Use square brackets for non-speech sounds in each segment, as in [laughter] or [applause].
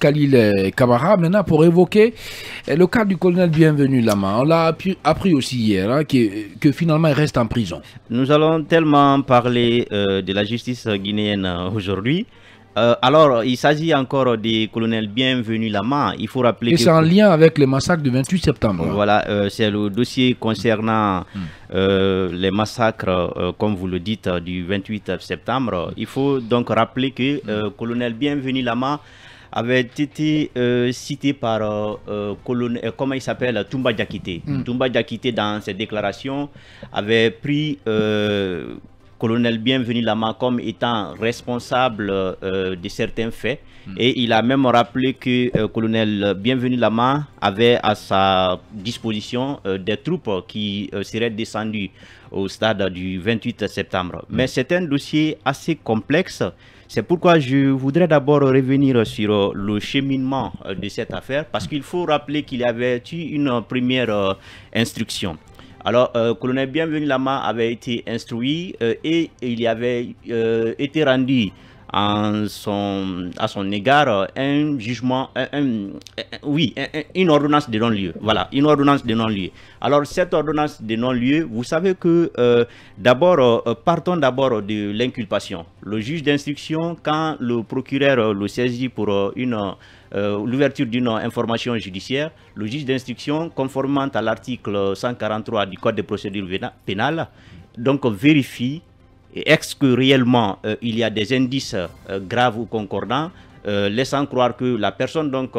Khalil eh, Kamara maintenant pour évoquer eh, le cas du colonel Bienvenu Lama. On l'a appris aussi hier hein, que, finalement il reste en prison. Nous allons tellement parler euh, de la justice guinéenne euh, aujourd'hui. Euh, alors, il s'agit encore du colonel Bienvenu Lama. Il faut rappeler. Et c'est en lien avec le massacre du 28 septembre. Hein. Voilà, c'est le dossier concernant hmm. les massacres, comme vous le dites, du 28 septembre. Il faut donc rappeler que colonel Bienvenu Lama avait été euh, cité par, euh, euh, euh, comment il s'appelle, Toumba Djakite. Hmm. Toumba dans ses déclarations, avait pris colonel Bienvenu Lama comme étant responsable de certains faits. Hmm. Et il a même rappelé que colonel Bienvenu Lama avait à sa disposition des troupes qui seraient descendues au stade du 28 septembre. Hmm. Mais c'est un dossier assez complexe c'est pourquoi je voudrais d'abord revenir sur euh, le cheminement euh, de cette affaire, parce qu'il faut rappeler qu'il y avait eu une première euh, instruction. Alors, colonel Bienvenu Lama avait été instruit et il y avait été rendu en son, à son égard euh, un jugement, oui, une ordonnance de non-lieu. Voilà, une ordonnance de non-lieu. Alors, cette ordonnance de non-lieu, vous savez que, euh, d'abord, euh, partons d'abord de l'inculpation. Le juge d'instruction, quand le procureur le saisit pour une... l'ouverture d'une information judiciaire, le juge d'instruction, conformément à l'article 143 du Code de procédure pénale, donc vérifie est-ce que réellement euh, il y a des indices euh, graves ou concordants, euh, laissant croire que la personne donc,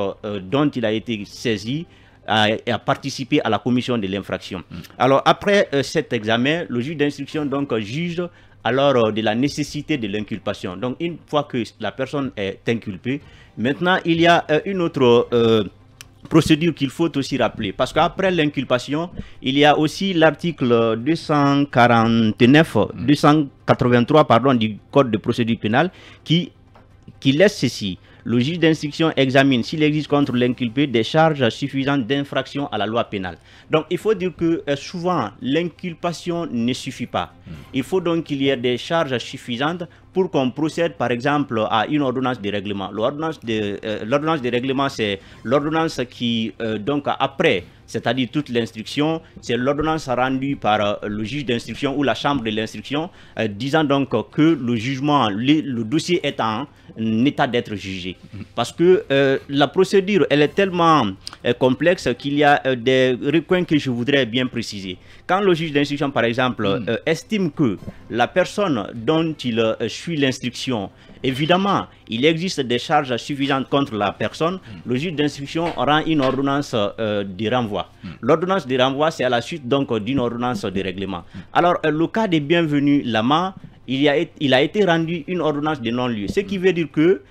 dont il a été saisi a, participé à la commission de l'infraction. Mm. Alors après cet examen, le juge d'instruction donc juge alors de la nécessité de l'inculpation. Donc une fois que la personne est inculpée, maintenant il y a une autre procédure qu'il faut aussi rappeler. Parce qu'après l'inculpation, il y a aussi l'article 249, 283 pardon, du Code de procédure pénale qui, qui laisse ceci le juge d'instruction examine s'il existe contre l'inculpé des charges suffisantes d'infraction à la loi pénale. Donc il faut dire que euh, souvent l'inculpation ne suffit pas. Hmm. Il faut donc qu'il y ait des charges suffisantes pour qu'on procède par exemple à une ordonnance de règlement. L'ordonnance de, euh, de, règlement c'est l'ordonnance qui euh, donc après c'est-à-dire toute l'instruction. C'est l'ordonnance rendue par euh, le juge d'instruction ou la chambre de l'instruction, euh, disant donc que le jugement, le, dossier est en état d'être jugé. Mm. Parce que euh, la procédure, elle est tellement euh, complexe qu'il y a euh, des recoins que je voudrais bien préciser. Quand le juge d'instruction, par exemple, hmm. euh, estime que la personne dont il suit l'instruction, évidemment, il existe des charges suffisantes contre la personne, hmm. le juge d'instruction rend une ordonnance de renvoi. Hmm. L'ordonnance de renvoi, c'est à la suite donc d'une ordonnance de règlement. Alors, le cas des bienvenus Lama, il, y a, il a été rendu une ordonnance de non-lieu, ce qui veut dire que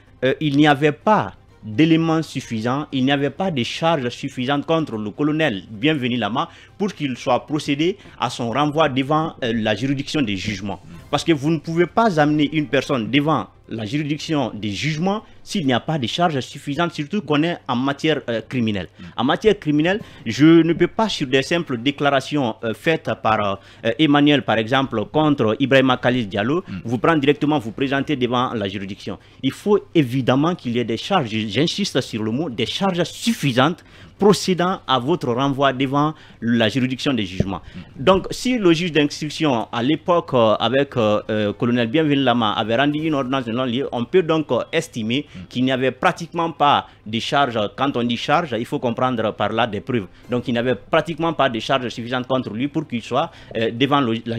il n'y avait pas d'éléments suffisants, il n'y avait pas de charges suffisantes contre le colonel Bienvenu Lama pour qu'il soit procédé à son renvoi devant euh, la juridiction des jugements. Parce que vous ne pouvez pas amener une personne devant la juridiction des jugements s'il n'y a pas de charges suffisantes, surtout qu'on est en matière euh, criminelle. Mm. En matière criminelle, je ne peux pas, sur des simples déclarations euh, faites par euh, Emmanuel, par exemple, contre Ibrahima Khalil Diallo, mm. vous prendre directement, vous présenter devant la juridiction. Il faut évidemment qu'il y ait des charges, j'insiste sur le mot, des charges suffisantes procédant à votre renvoi devant la juridiction des jugements. Mm. Donc, si le juge d'instruction, à l'époque, avec colonel Bienvenu Lama, avait rendu une ordonnance de on peut donc euh, estimer mm. qu'il n'y avait pratiquement pas de charges. Quand on dit charges, il faut comprendre par là des preuves. Donc il n'y avait pratiquement pas de charges suffisantes contre lui pour qu'il soit euh, devant de la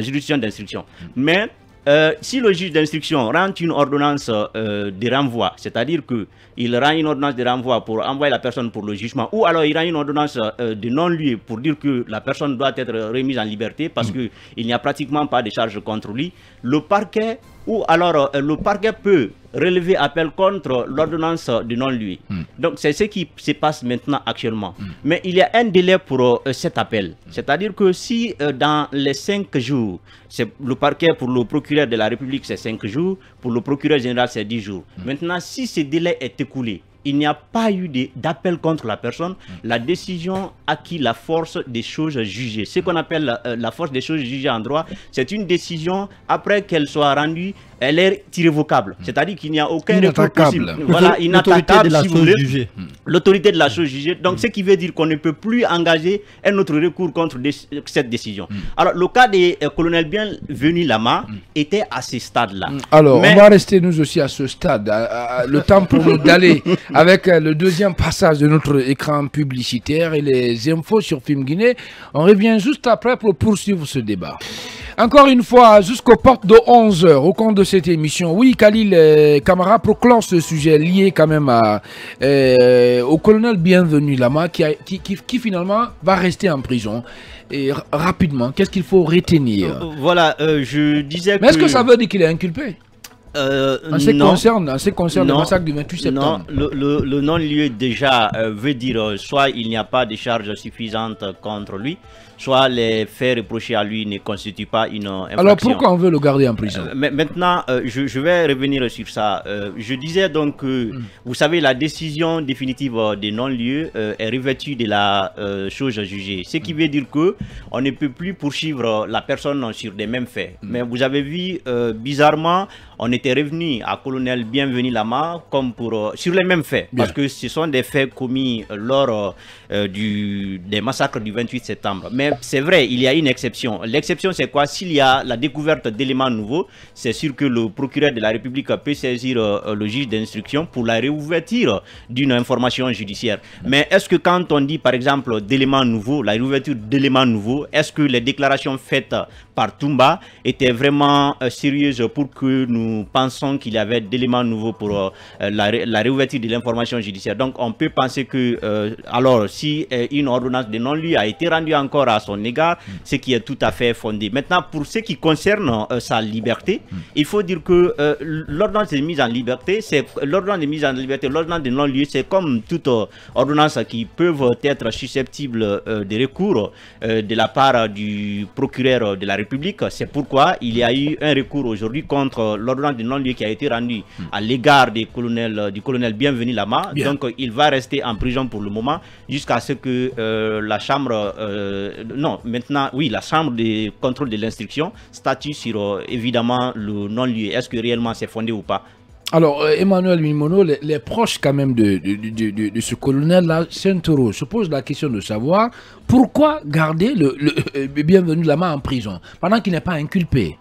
juridiction d'instruction. Mm. Mais euh, si le juge d'instruction rend une ordonnance de renvoi, c'est-à-dire qu'il rend une ordonnance de renvoi pour envoyer la personne pour le jugement, ou alors il rend une ordonnance de non-lieu pour dire que la personne doit être remise en liberté parce mm. qu'il n'y a pratiquement pas de charges contre lui, le parquet ou alors euh, le parquet peut relever appel contre l'ordonnance de non-lui. Hmm. Donc c'est ce qui se passe maintenant actuellement. Hmm. Mais il y a un délai pour euh, cet appel. Hmm. C'est-à-dire que si euh, dans les cinq jours, c'est le parquet pour le procureur de la République c'est cinq jours, pour le procureur général c'est dix jours. Maintenant si ce délai est écoulé, il n'y a pas eu d'appel contre la personne. Mm. La décision acquit la force des choses jugées. Ce qu'on appelle la, euh, la, force des choses jugées en droit, c'est une décision après qu'elle soit rendue elle est irrévocable. Hmm. C'est-à-dire qu'il n'y a aucun recours possible. Voilà, inattaquable, si vous voulez. Hmm. L'autorité de la chose jugée. Donc, hmm. ce qui veut dire qu'on ne peut plus engager un autre recours contre cette décision. Alors, le cas des euh, colonels bien Lama était à ce stade-là. Alors, on va rester nous aussi à ce stade. Le temps pour nous d'aller [laughs] avec euh, le deuxième passage de notre écran publicitaire et les infos sur Film Guinée. On revient juste après pour poursuivre ce débat. Encore une fois, jusqu'aux portes de 11h, au compte de cette émission, oui, Khalil Kamara euh, proclame ce sujet lié quand même à, euh, au colonel Bienvenu Lama qui, qui, finalement va rester en prison. Et rapidement, qu'est-ce qu'il faut retenir euh, Voilà, je disais Mais est-ce que... ça veut dire qu'il est inculpé euh, en ce qui concerne, concerne, le massacre du 28 septembre. Non, le, non-lieu déjà veut dire soit il n'y a pas de charges suffisantes contre lui, soit les faits reprochés à lui ne constituent pas une infraction. Alors pourquoi on veut le garder en prison euh, Maintenant, euh, je, vais revenir sur ça. Euh, je disais donc que, hmm. vous savez, la décision définitive des non-lieux est revêtue de la chose jugée. Ce qui hmm. veut dire que on ne peut plus poursuivre la personne sur des mêmes faits. Hmm. Mais vous avez vu, bizarrement, on était revenu à colonel Bienvenu Lama comme pour, sur les mêmes faits. Parce que ce sont des faits commis lors du, des massacres du 28 septembre. Mais c'est vrai, il y a une exception. L'exception, c'est quoi S'il y a la découverte d'éléments nouveaux, c'est sûr que le procureur de la République peut saisir euh, euh, le juge d'instruction pour la réouverture d'une information judiciaire. Mais est-ce que quand on dit, par exemple, d'éléments nouveaux, la réouverture d'éléments nouveaux, est-ce que les déclarations faites par Toumba étaient vraiment euh, sérieuses pour que nous pensions qu'il y avait d'éléments nouveaux pour la, réouverture de l'information judiciaire Donc, on peut penser que, alors, si une ordonnance de non-lieu a été rendue encore à son égard, ce qui est tout à fait fondé. Maintenant, pour ce qui concerne euh, sa liberté, il faut dire que euh, l'ordonnance de mise en liberté, c'est l'ordonnance de mise en liberté, l'ordonnance de non-lieu, c'est comme toute euh, ordonnance qui peut être susceptible de recours de la part du procureur de la République. C'est pourquoi il y a eu un recours aujourd'hui contre l'ordonnance de non-lieu qui a été rendue à l'égard du colonel, du colonel Bienvenu Lama. Donc, il va rester en prison pour le moment jusqu'à ce que la Chambre non, maintenant, oui, la Chambre de contrôle de l'instruction statue sur euh, évidemment le non-lieu. Est-ce que réellement c'est fondé ou pas alors, euh, Emmanuel Mimono, les, proches quand même de, ce colonel-là, Saint-Toro, se posent la question de savoir pourquoi garder le, euh, bienvenu de la main en prison pendant qu'il n'est pas inculpé.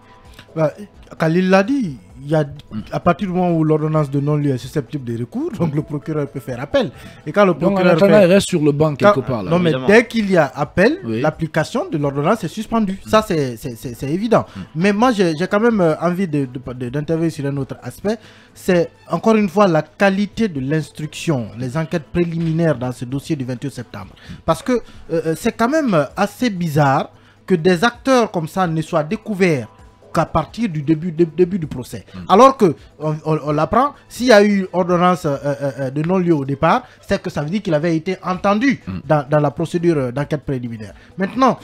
Bah, Khalil l'a dit, y a, à partir du moment où l'ordonnance de non-lieu est susceptible de recours, donc le procureur peut faire appel. Et quand le procureur. fait, reste sur le banc quelque part. non, mais dès qu'il y a appel, l'application de l'ordonnance est suspendue. Ça, c'est évident. Mm. Mais moi, j'ai quand même euh, envie d'intervenir sur un autre aspect. C'est encore une fois la qualité de l'instruction, les enquêtes préliminaires dans ce dossier du 28 septembre. Parce que euh, euh, c'est quand même assez bizarre que des acteurs comme ça ne soient découverts qu'à partir du début, début du procès. Alors que on, l'apprend, s'il y a eu ordonnance euh, euh, euh, de non-lieu au départ, c'est que ça veut dire qu'il avait été entendu dans, la procédure d'enquête préliminaire. Maintenant,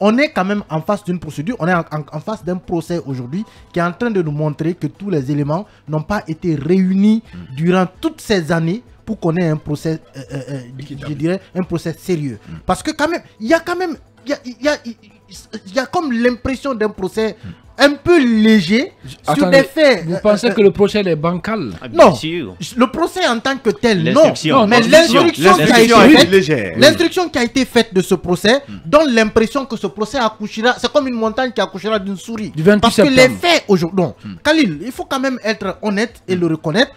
on est quand même en face d'une procédure, on est en, face d'un procès aujourd'hui qui est en train de nous montrer que tous les éléments n'ont pas été réunis durant toutes ces années pour qu'on ait un procès, je dirais, un procès sérieux. Parce que quand même, il y a quand même, il y y a comme l'impression d'un procès un peu léger sur des faits. Vous pensez euh, que le procès est bancal ah, Non. Le procès en tant que tel, non. Mais l'instruction qui, a été faite, l'instruction qui a été faite de ce procès hmm. donne l'impression que ce procès accouchera. C'est comme une montagne qui accouchera d'une souris. Parce que les faits aujourd'hui. Non, hmm. Khalil, il faut quand même être honnête et hmm. le reconnaître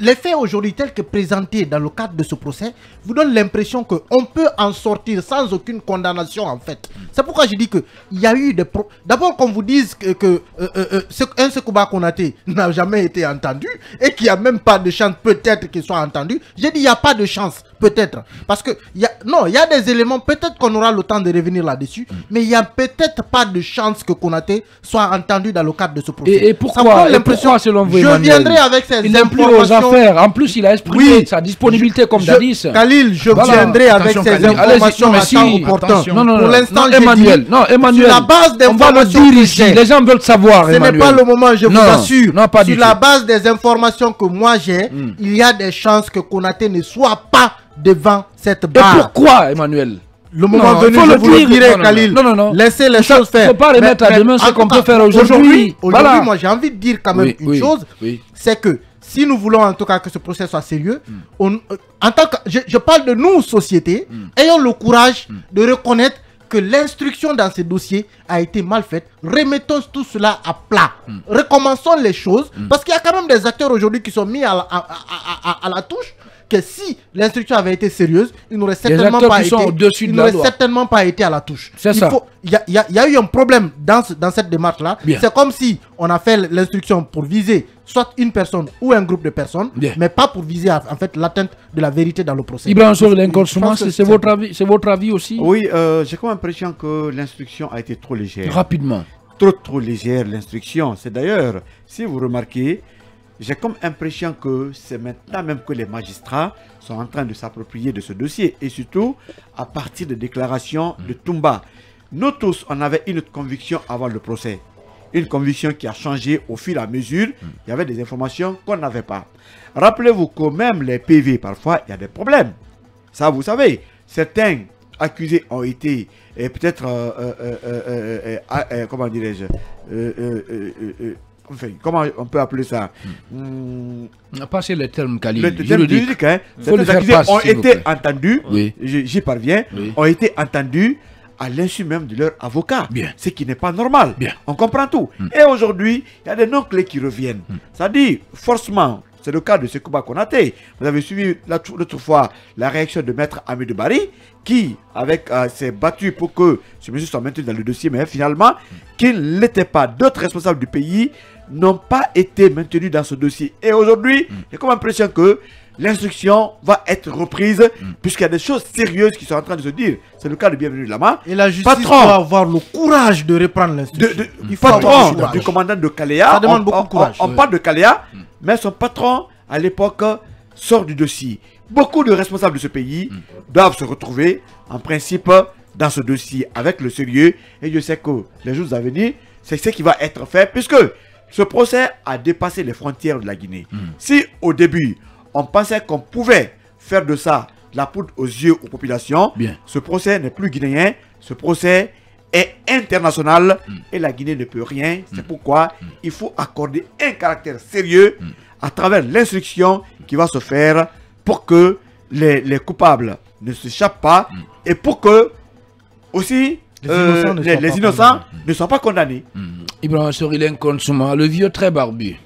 les faits aujourd'hui tels que présentés dans le cadre de ce procès vous donnent l'impression qu'on peut en sortir sans aucune condamnation en fait. C'est pourquoi je dis qu'il y a eu des... D'abord qu'on vous dise que, que euh, euh, euh combat un a [laughs] n'a jamais été entendu et qu'il n'y a même pas de chance peut-être qu'il soit entendu. J'ai dit il n'y a pas de chance peut-être. Parce que, y non, il y a des éléments, peut-être qu'on aura le temps de revenir là-dessus, mm. mais il n'y a peut-être pas de chance que Konaté soit entendu dans le cadre de ce procès. Et, pour pourquoi, l'impression, selon vous, Je viendrai avec ces il informations. aux affaires. En plus, il a exprimé sa disponibilité je, comme jadis. Khalil, je viendrai avec ces informations à Pour l'instant, Emmanuel, non, Emmanuel, sur la base des on va Les gens veulent savoir, Ce n'est pas le moment, je vous assure. Sur la base des informations que moi j'ai, hmm. il y a des chances que Konaté ne soit pas pas devant cette barre. Et pourquoi, Emmanuel le moment venu, le dire. Khalil. Laissez les choses faire. Il ne faut pas remettre à demain ce qu'on peut faire aujourd'hui. Aujourd'hui, moi, j'ai envie de dire quand même une chose. C'est que si nous voulons en tout cas que ce procès soit sérieux, on, euh, en tant que, je, parle de nous, société, hmm. ayons le courage hmm. de reconnaître que l'instruction dans ces dossiers a été mal faite. Remettons tout cela à plat. Hmm. Recommençons les choses. Parce qu'il y a quand même des acteurs aujourd'hui qui sont mis à la touche si l'instruction avait été sérieuse, il n'aurait certainement, pas été, à la touche. Il y a, eu un problème dans, dans cette démarche-là. C'est comme si on a fait l'instruction pour viser soit une personne ou un groupe de personnes, mais pas pour viser en fait l'atteinte de la vérité dans le procès. Ibrahim c'est votre avis, c'est votre avis aussi. Oui, euh, j'ai comme l'impression que l'instruction a été trop légère. Rapidement. Trop trop légère l'instruction. C'est d'ailleurs, si vous remarquez, j'ai comme impression que c'est maintenant même que les magistrats sont en train de s'approprier de ce dossier et surtout à partir des déclarations de Toumba. Nous tous, on avait une conviction avant le procès. Une conviction qui a changé au fil à mesure. Il y avait des informations qu'on n'avait pas. Rappelez-vous que même les PV, parfois, il y a des problèmes. Ça, vous savez, certains accusés ont été peut-être, comment dirais-je, Enfin, comment on peut appeler ça hmm. Hmm. On Passer le terme qualifié. Le terme juridique, hein. accusés ont été entendus, j'y parviens, ont été entendus à l'insu même de leur avocat. Ce qui n'est pas normal. On comprend tout. Hmm. Et aujourd'hui, il y a des noms clés qui reviennent. Ça dit, forcément... C'est le cas de ce combat qu'on Vous avez suivi l'autre fois la réaction de Maître Ami de Barry, qui avec euh, s'est battu pour que ce monsieur soit maintenu dans le dossier, mais finalement, qu'il n'était pas. D'autres responsables du pays n'ont pas été maintenus dans ce dossier. Et aujourd'hui, mm. j'ai comme impression que l'instruction va être reprise, mm. puisqu'il y a des choses sérieuses qui sont en train de se dire. C'est le cas de Bienvenue de Lama. Et la justice doit avoir le courage de reprendre l'instruction. Il faut du commandant de Kalea. Ça demande on, beaucoup de courage. parle de Kalea, mm. Mais son patron, à l'époque, sort du dossier. Beaucoup de responsables de ce pays hmm. doivent se retrouver, en principe, dans ce dossier avec le sérieux. Et je sais que les jours à venir, c'est ce qui va être fait, puisque ce procès a dépassé les frontières de la Guinée. Hmm. Si au début, on pensait qu'on pouvait faire de ça la poudre aux yeux aux populations, ce procès n'est plus guinéen, ce procès est international, mm. et la Guinée ne peut rien. C'est mm. pourquoi mm. il faut accorder un caractère sérieux à travers l'instruction qui va se faire pour que les, coupables ne s'échappent pas et pour que aussi les innocents, euh, ne, les, soient pas condamnés. Ibrahim Sorilin Konsuma, le vieux très barbu.